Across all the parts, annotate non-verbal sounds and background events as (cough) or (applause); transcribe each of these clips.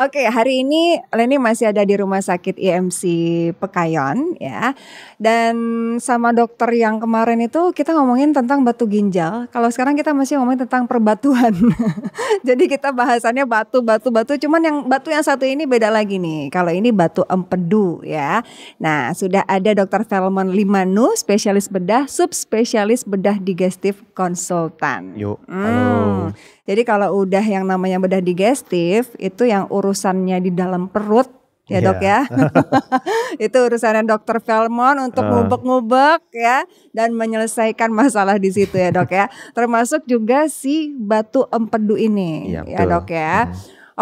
Oke, hari ini Leni masih ada di Rumah Sakit IMC Pekayon ya. Dan sama dokter yang kemarin itu kita ngomongin tentang batu ginjal. Kalau sekarang kita masih ngomongin tentang perbatuan. (laughs) Jadi kita bahasannya batu, batu, batu. Cuman yang batu yang satu ini beda lagi nih. Kalau ini batu empedu ya. Nah, sudah ada dokter Felmon Limanu, spesialis bedah, subspesialis bedah digestif konsultan. Yuk, hmm. halo. Jadi kalau udah yang namanya bedah digestif itu yang urusannya di dalam perut ya yeah. dok ya. (laughs) itu urusannya dokter Felmon untuk ah. ngubek ngubek uh. ya dan menyelesaikan masalah di situ ya dok ya. (laughs) Termasuk juga si batu empedu ini iya, ya, ya dok ya. Hmm.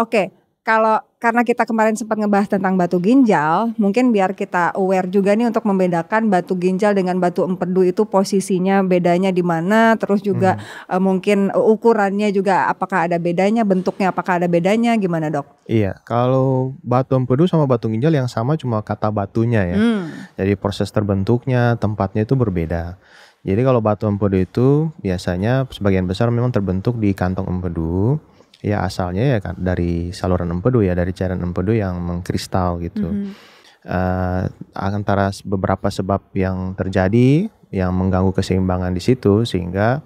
Oke, kalau karena kita kemarin sempat ngebahas tentang batu ginjal, mungkin biar kita aware juga nih untuk membedakan batu ginjal dengan batu empedu itu posisinya bedanya di mana, terus juga hmm. uh, mungkin ukurannya juga apakah ada bedanya, bentuknya apakah ada bedanya, gimana dok? Iya, kalau batu empedu sama batu ginjal yang sama cuma kata batunya ya, hmm. jadi proses terbentuknya, tempatnya itu berbeda. Jadi kalau batu empedu itu biasanya sebagian besar memang terbentuk di kantong empedu ya asalnya ya kan dari saluran empedu ya dari cairan empedu yang mengkristal gitu. Mm -hmm. uh, antara beberapa sebab yang terjadi yang mengganggu keseimbangan di situ sehingga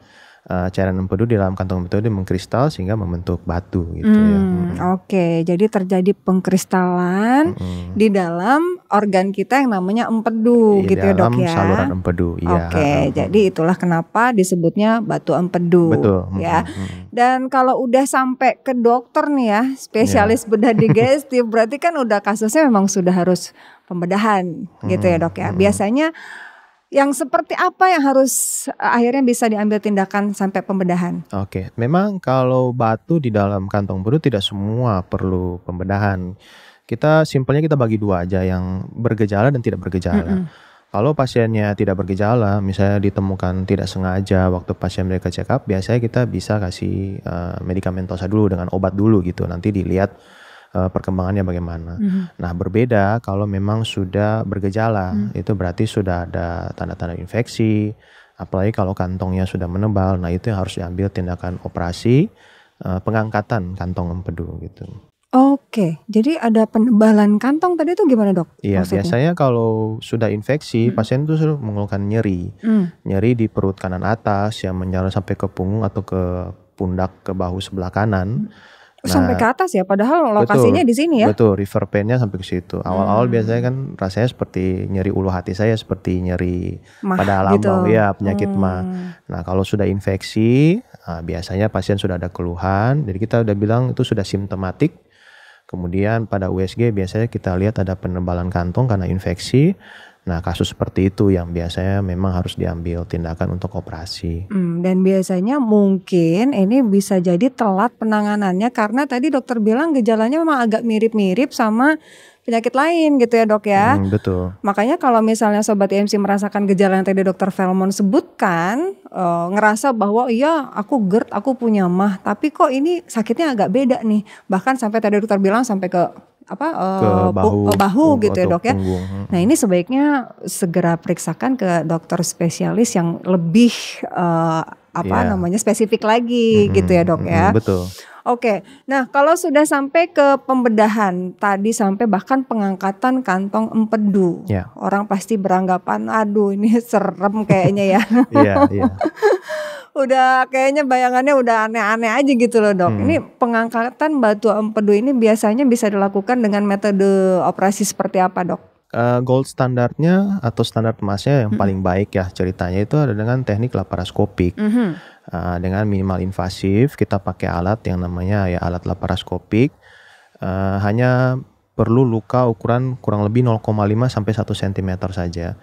uh, cairan empedu di dalam kantong empedu mengkristal sehingga membentuk batu gitu hmm, ya. Hmm. hmm. Oke, okay. jadi terjadi pengkristalan hmm. di dalam organ kita yang namanya empedu iya, di gitu ya dok ya. saluran empedu. Iya. Oke, okay, hmm, hmm. jadi hmm. itulah kenapa disebutnya batu empedu. Betul. Ya. Hmm. Dan kalau udah sampai ke dokter nih ya, spesialis yeah. bedah (laughs) digestif, berarti kan udah kasusnya memang sudah harus pembedahan hmm. gitu ya dok ya. Biasanya yang seperti apa yang harus eh, akhirnya bisa diambil tindakan sampai pembedahan? Oke, memang kalau batu di dalam kantong perut tidak semua perlu pembedahan. Kita simpelnya kita bagi dua aja yang bergejala dan tidak bergejala. Mm -hmm. Kalau pasiennya tidak bergejala, misalnya ditemukan tidak sengaja waktu pasien mereka check up, biasanya kita bisa kasih uh, eh, medikamentosa dulu dengan obat dulu gitu. Nanti dilihat uh, perkembangannya bagaimana. Mm -hmm. Nah, berbeda kalau memang sudah bergejala, mm -hmm. itu berarti sudah ada tanda-tanda infeksi, apalagi kalau kantongnya sudah menebal. Nah, itu yang harus diambil tindakan operasi uh, pengangkatan kantong empedu gitu. Oke, jadi ada penebalan kantong tadi itu gimana dok? Iya, Maksudnya? biasanya kalau sudah infeksi hmm. pasien itu selalu mengeluhkan nyeri, hmm. nyeri di perut kanan atas yang menjalar sampai ke punggung atau ke pundak ke bahu sebelah kanan. Hmm sampai ke nah, atas ya, padahal lokasinya betul, di sini ya. Betul, river painnya sampai ke situ. Awal-awal hmm. biasanya kan rasanya seperti nyeri ulu hati saya, seperti nyeri mah, pada alam gitu. ya penyakit hmm. mah. Nah kalau sudah infeksi, ah, biasanya pasien sudah ada keluhan. Jadi kita udah bilang itu sudah simptomatik. Kemudian pada USG biasanya kita lihat ada penebalan kantong karena infeksi. Nah, kasus seperti itu yang biasanya memang harus diambil tindakan untuk operasi. Hmm, dan biasanya mungkin ini bisa jadi telat penanganannya karena tadi dokter bilang gejalanya memang agak mirip-mirip sama penyakit lain gitu ya dok ya. Hmm, betul. Makanya kalau misalnya sobat IMC merasakan gejala yang tadi dokter Velmon sebutkan, uh, ngerasa bahwa iya aku GERD, aku punya mah, tapi kok ini sakitnya agak beda nih. Bahkan sampai tadi dokter bilang sampai ke apa eh, ke bahu, eh, bahu gitu ya dok ya. Hmm. Nah ini sebaiknya segera periksakan ke dokter spesialis yang lebih uh, apa yeah. namanya spesifik lagi mm -hmm, gitu ya dok mm -hmm, ya. Betul. Oke, nah kalau sudah sampai ke pembedahan tadi sampai bahkan pengangkatan kantong empedu, yeah. orang pasti beranggapan, aduh ini (laughs) serem kayaknya ya. yeah, Yeah udah kayaknya bayangannya udah aneh-aneh aja gitu loh dok. Hmm. Ini pengangkatan batu empedu ini biasanya bisa dilakukan dengan metode operasi seperti apa dok? uh, gold standarnya atau standar emasnya yang -hmm. paling baik ya ceritanya itu ada dengan teknik laparoskopik -hmm. uh, dengan minimal invasif kita pakai alat yang namanya ya alat laparoskopik uh, hanya perlu luka ukuran kurang lebih 0,5 sampai 1 cm saja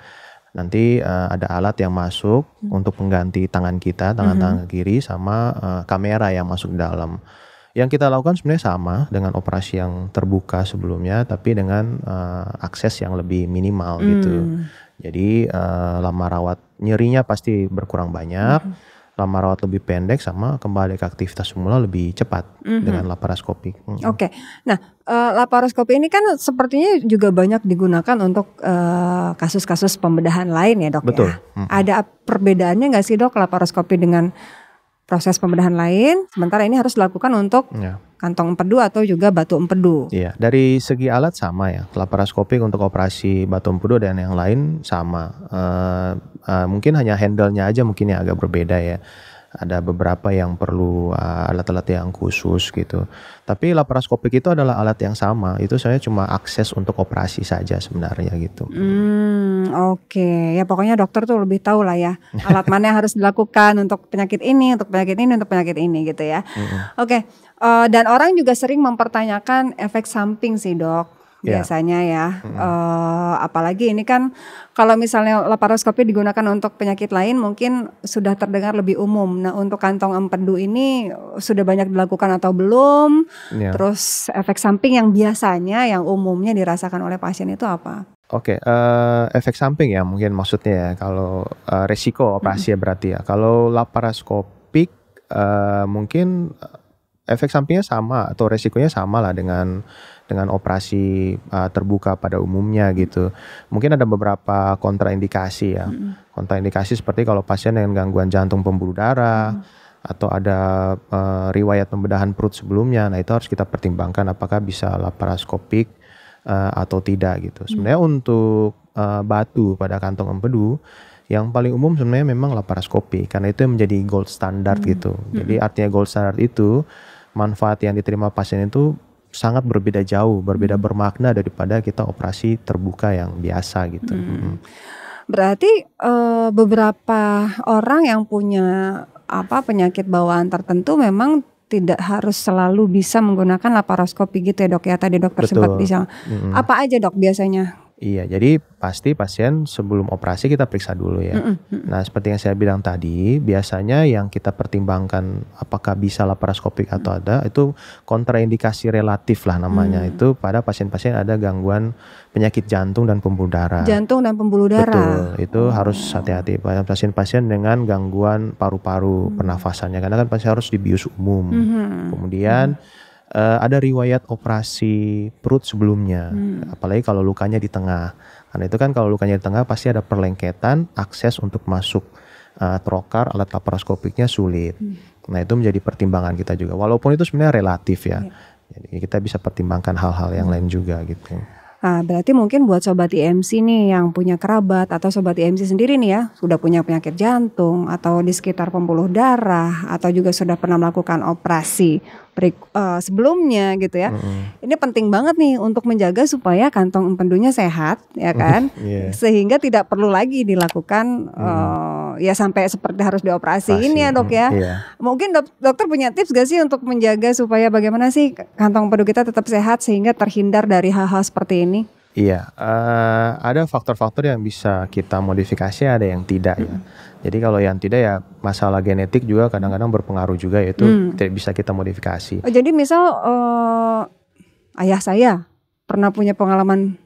nanti uh, ada alat yang masuk hmm. untuk mengganti tangan kita, tangan-tangan hmm. kiri sama uh, kamera yang masuk dalam. Yang kita lakukan sebenarnya sama dengan operasi yang terbuka sebelumnya, tapi dengan uh, akses yang lebih minimal gitu. hmm. gitu. Jadi uh, lama rawat nyerinya pasti berkurang banyak. Hmm lama rawat lebih pendek sama kembali ke aktivitas semula lebih cepat mm-hmm. dengan laparoskopi. Mm-hmm. Oke, okay. nah uh, laparoskopi ini kan sepertinya juga banyak digunakan untuk kasus eh, kasus-kasus pembedahan lain ya dok ya? Betul. ya. Mm-hmm. Ada perbedaannya nggak sih dok laparoskopi dengan proses pembedahan lain. Sementara ini harus dilakukan untuk ya. kantong empedu atau juga batu empedu. Iya, dari segi alat sama ya. Laparoskopik untuk operasi batu empedu dan yang lain sama. Uh, uh, mungkin hanya handle-nya aja mungkin ya agak berbeda ya ada beberapa yang perlu ah, alat-alat uh, yang khusus gitu. Tapi laparoskopik itu adalah alat yang sama. Itu saya cuma akses untuk operasi saja sebenarnya gitu. Hmm, oke. Okay. Ya pokoknya dokter tuh lebih tahu lah ya alat mana yang harus dilakukan untuk penyakit ini, untuk penyakit ini, untuk penyakit ini gitu ya. Mm -hmm. Oke. Okay. Uh, eh, dan orang juga sering mempertanyakan efek samping sih, Dok. Ya. biasanya ya. Mm -hmm. uh, apalagi ini kan kalau misalnya laparoskopi digunakan untuk penyakit lain mungkin sudah terdengar lebih umum. Nah untuk kantong empedu ini sudah banyak dilakukan atau belum? Yeah. Terus efek samping yang biasanya yang umumnya dirasakan oleh pasien itu apa? Oke, okay, uh, eh, efek samping ya mungkin maksudnya ya kalau uh, resiko operasi mm -hmm. berarti ya. Kalau laparoskopik uh, mungkin efek sampingnya sama atau resikonya sama lah dengan dengan operasi uh, terbuka pada umumnya gitu. Mungkin ada beberapa kontraindikasi ya. -hmm. Kontraindikasi seperti kalau pasien dengan gangguan jantung pembuluh darah atau ada uh, riwayat pembedahan perut sebelumnya. Nah, itu harus kita pertimbangkan apakah bisa laparoskopik uh, atau tidak gitu. Mm. Sebenarnya untuk uh, batu pada kantong empedu yang paling umum sebenarnya memang laparoskopi karena itu yang menjadi gold standard -hmm. gitu. Jadi -hmm. artinya gold standard itu manfaat yang diterima pasien itu sangat berbeda jauh, berbeda hmm. bermakna daripada kita operasi terbuka yang biasa gitu. Hmm. Hmm. Berarti e, beberapa orang yang punya apa penyakit bawaan tertentu memang tidak harus selalu bisa menggunakan laparoskopi gitu ya dok ya tadi dokter Betul. sempat bisa. Hmm. Apa aja dok biasanya Iya, jadi pasti pasien sebelum operasi kita periksa dulu ya. Mm -mm. Nah, seperti yang saya bilang tadi, biasanya yang kita pertimbangkan apakah bisa laparoskopik mm. atau ada itu kontraindikasi relatif lah namanya mm. itu pada pasien-pasien ada gangguan penyakit jantung dan pembuluh darah. Jantung dan pembuluh darah. Betul, itu oh. harus hati-hati pada pasien-pasien dengan gangguan paru-paru mm. pernafasannya karena kan pasien harus dibius umum. Mm -hmm. Kemudian mm uh, ada riwayat operasi perut sebelumnya, hmm. apalagi kalau lukanya di tengah. Karena itu kan kalau lukanya di tengah pasti ada perlengketan, akses untuk masuk uh, trokar, alat laparoskopiknya sulit. Hmm. Nah itu menjadi pertimbangan kita juga. Walaupun itu sebenarnya relatif ya, yeah. jadi kita bisa pertimbangkan hal-hal yang hmm. lain juga gitu. Nah, berarti mungkin buat sobat IMC nih yang punya kerabat atau sobat IMC sendiri nih ya, sudah punya penyakit jantung atau di sekitar pembuluh darah atau juga sudah pernah melakukan operasi uh, sebelumnya gitu ya. Mm-hmm. Ini penting banget nih untuk menjaga supaya kantong empedunya sehat ya kan, (laughs) yeah. sehingga tidak perlu lagi dilakukan mm. uh, ya sampai seperti harus dioperasi ya, Operasi. ini ya dok ya. Yeah. Mungkin dok, dokter punya tips gak sih untuk menjaga supaya bagaimana sih kantong empedu kita tetap sehat sehingga terhindar dari hal-hal seperti ini? Iya, uh, ada faktor-faktor yang bisa kita modifikasi, ada yang tidak ya. Jadi kalau yang tidak ya masalah genetik juga kadang-kadang berpengaruh juga yaitu hmm. tidak bisa kita modifikasi. Oh, jadi misal uh, ayah saya pernah punya pengalaman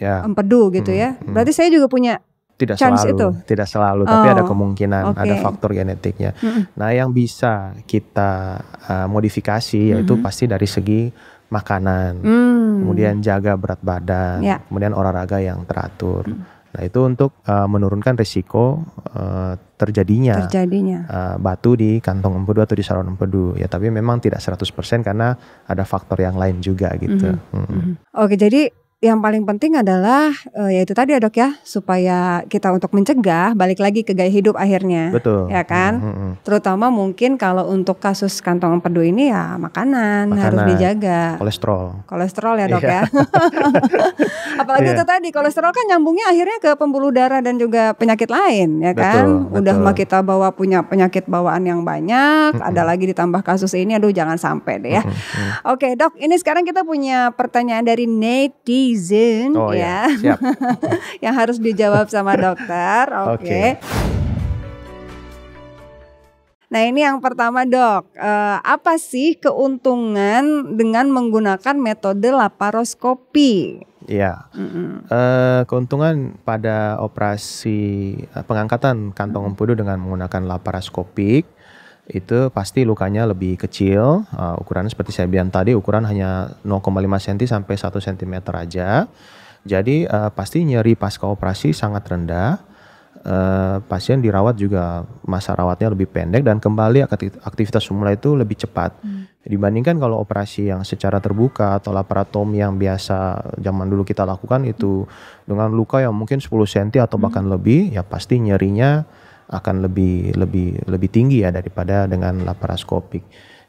ya. empedu gitu hmm. ya. Hmm. Berarti saya juga punya tidak Chance selalu, itu? tidak selalu, oh, tapi ada oh, kemungkinan okay. ada faktor genetiknya. Mm -hmm. Nah, yang bisa kita uh, modifikasi yaitu mm -hmm. pasti dari segi makanan, mm. kemudian jaga berat badan, yeah. kemudian olahraga yang teratur. Mm. Nah, itu untuk uh, menurunkan risiko uh, terjadinya, terjadinya. Uh, batu di kantong empedu atau di saluran empedu. Ya, tapi memang tidak 100% karena ada faktor yang lain juga gitu. Mm -hmm. Mm -hmm. Oke, jadi yang paling penting adalah uh, eh, e, yaitu tadi ya dok ya supaya kita untuk mencegah balik lagi ke gaya hidup akhirnya betul ya kan mm -hmm. terutama mungkin kalau untuk kasus kantong empedu ini ya makanan, makanan harus dijaga kolesterol kolesterol ya dok yeah. ya (laughs) apalagi yeah. itu tadi kolesterol kan nyambungnya akhirnya ke pembuluh darah dan juga penyakit lain ya kan betul. udah mah kita bawa punya penyakit bawaan yang banyak mm -hmm. ada lagi ditambah kasus ini aduh jangan sampai deh ya mm -hmm. oke okay, dok ini sekarang kita punya pertanyaan dari Nate netizen oh, ya, ya. (laughs) yang harus dijawab sama dokter. (laughs) Oke. Okay. Okay. Nah ini yang pertama dok, uh, apa sih keuntungan dengan menggunakan metode laparoskopi? Iya, uh, keuntungan pada operasi eh, pengangkatan kantong empedu dengan menggunakan laparoskopik itu pasti lukanya lebih kecil. Uh, ukurannya seperti saya bilang tadi, ukuran hanya 0,5 cm sampai 1 cm aja. Jadi uh, pasti nyeri pasca operasi sangat rendah. Uh, pasien dirawat juga masa rawatnya lebih pendek dan kembali aktivitas semula itu lebih cepat hmm. dibandingkan kalau operasi yang secara terbuka atau laparotomi yang biasa zaman dulu kita lakukan itu dengan luka yang mungkin 10 cm atau bahkan hmm. lebih ya pasti nyerinya akan lebih lebih lebih tinggi ya daripada dengan laparoskopik.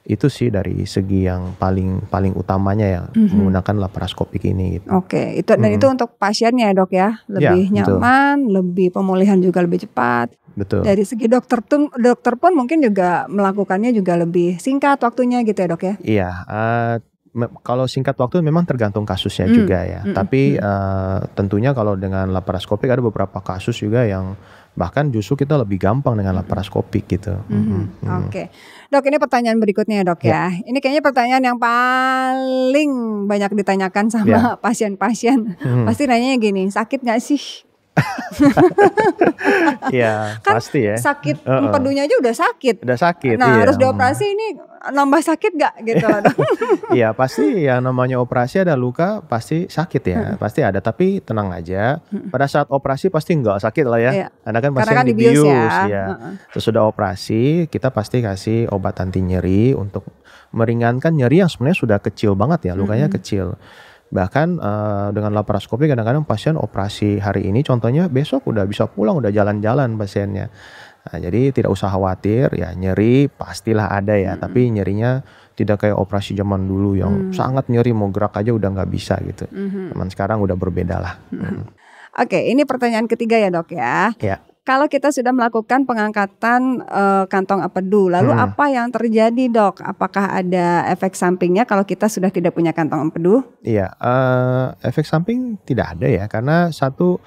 Itu sih dari segi yang paling paling utamanya ya mm -hmm. menggunakan laparoskopik ini. Gitu. Oke, okay. itu mm dan mhm. itu untuk pasiennya ya dok ya, ya lebih ya, nyaman, betul. lebih pemulihan juga lebih cepat. Betul. Dari segi dokter pun dokter pun mungkin juga melakukannya juga lebih singkat waktunya gitu ya dok ya. Iya. Uh, kalau singkat waktu memang tergantung kasusnya mm. juga ya. Mm. Tapi Uh, tentunya kalau dengan laparoskopik ada beberapa kasus juga yang bahkan justru kita lebih gampang dengan laparoskopik gitu. Mm -hmm. Mm -hmm. Oke, okay. dok ini pertanyaan berikutnya ya, dok yeah. ya. Ini kayaknya pertanyaan yang paling banyak ditanyakan sama ya. (laughs) pasien-pasien. Yeah. Mm -hmm. Pasti nanya gini, sakit nggak sih? (laughs) Iya, kan pasti ya. Sakit uh -uh. empedunya aja udah sakit. Udah sakit. Nah, iya. harus dioperasi ini nambah sakit gak gitu (laughs) Iya, pasti yang namanya operasi ada luka pasti sakit ya. Pasti ada, tapi tenang aja. Pada saat operasi pasti nggak sakit lah ya. Iya. Anda kan pasti kan dibius, dibius ya. ya. Uh -uh. operasi, kita pasti kasih obat anti nyeri untuk meringankan nyeri yang sebenarnya sudah kecil banget ya, lukanya hmm. kecil. Bahkan uh, dengan laparoskopi kadang-kadang pasien operasi hari ini contohnya besok udah bisa pulang, udah jalan-jalan pasiennya. Nah, jadi tidak usah khawatir ya nyeri pastilah ada ya, hmm. tapi nyerinya tidak kayak operasi zaman dulu yang hmm. sangat nyeri mau gerak aja udah nggak bisa gitu. Hmm. Cuman sekarang udah berbeda lah. Hmm. Oke, ini pertanyaan ketiga ya dok ya. ya kalau kita sudah melakukan pengangkatan uh, kantong apedu, lalu hmm. apa yang terjadi dok? Apakah ada efek sampingnya kalau kita sudah tidak punya kantong empedu? Iya, uh, efek samping tidak ada ya, karena satu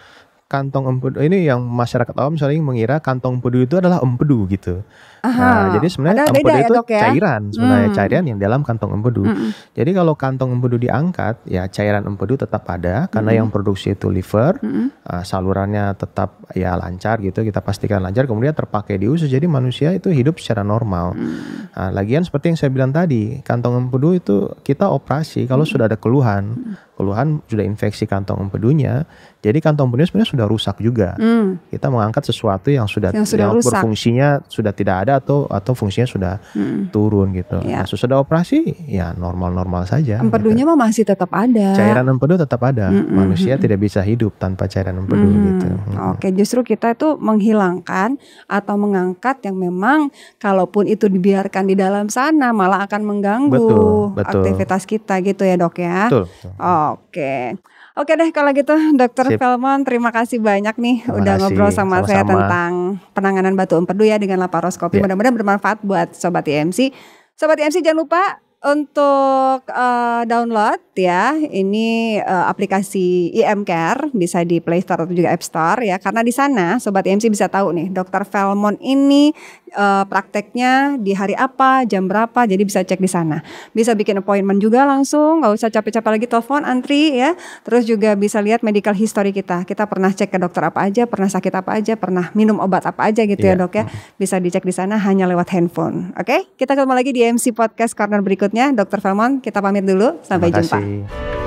kantong empedu ini yang masyarakat awam sering mengira kantong empedu itu adalah empedu gitu. Aha. Nah, jadi sebenarnya empedu ya, itu ya? cairan, sebenarnya hmm. cairan yang dalam kantong empedu. Hmm. Jadi kalau kantong empedu diangkat, ya cairan empedu tetap ada karena hmm. yang produksi itu liver, hmm. uh, salurannya tetap ya lancar gitu, kita pastikan lancar. Kemudian terpakai di usus, jadi manusia itu hidup secara normal. Hmm. Nah, lagian seperti yang saya bilang tadi, kantong empedu itu kita operasi kalau hmm. sudah ada keluhan. Hmm keluhan sudah infeksi kantong empedunya, jadi kantong empedunya sebenarnya sudah rusak juga. Hmm. Kita mengangkat sesuatu yang sudah yang, sudah yang rusak. berfungsinya sudah tidak ada atau atau fungsinya sudah hmm. turun gitu. Ya. Nah, sudah operasi ya normal-normal saja. Empedunya gitu. masih tetap ada. Cairan empedu tetap ada. Hmm, hmm, Manusia hmm. tidak bisa hidup tanpa cairan empedu hmm. gitu. Hmm. Oke, justru kita itu menghilangkan atau mengangkat yang memang kalaupun itu dibiarkan di dalam sana malah akan mengganggu betul, betul. aktivitas kita gitu ya, Dok ya. Betul. betul. Oh, Oke. Oke deh kalau gitu Dokter Felmon terima kasih banyak nih terima udah kasih. ngobrol sama, sama saya tentang penanganan batu empedu ya dengan laparoskopi. Yeah. Mudah-mudahan bermanfaat buat sobat IMC. Sobat IMC jangan lupa untuk uh, download ya, ini uh, aplikasi IM Care bisa di Play Store atau juga App Store ya, karena di sana sobat IMC bisa tahu nih, Dokter Felmon ini uh, prakteknya di hari apa, jam berapa, jadi bisa cek di sana. Bisa bikin appointment juga langsung, nggak usah capek-capek lagi telepon antri ya. Terus juga bisa lihat medical history kita, kita pernah cek ke dokter apa aja, pernah sakit apa aja, pernah minum obat apa aja gitu yeah. ya dok ya. Bisa dicek di sana hanya lewat handphone. Oke, okay? kita ketemu lagi di MC Podcast Karena berikut berikutnya Dr. Farman, kita pamit dulu sampai Terima kasih. jumpa.